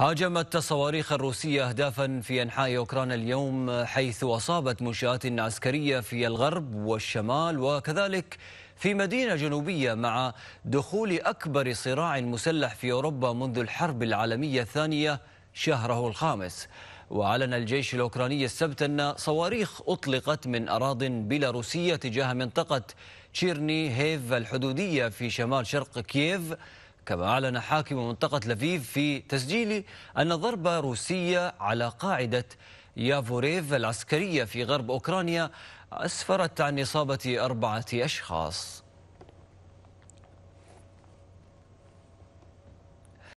هاجمت الصواريخ الروسية أهدافا في أنحاء أوكرانيا اليوم حيث أصابت منشآت عسكرية في الغرب والشمال وكذلك في مدينة جنوبية مع دخول أكبر صراع مسلح في أوروبا منذ الحرب العالمية الثانية شهره الخامس وأعلن الجيش الأوكراني السبت أن صواريخ أطلقت من أراض بيلاروسية تجاه منطقة تشيرني هيف الحدودية في شمال شرق كييف كما أعلن حاكم منطقة لفيف في تسجيل أن ضربة روسية على قاعدة يافوريف العسكرية في غرب أوكرانيا أسفرت عن إصابة أربعة أشخاص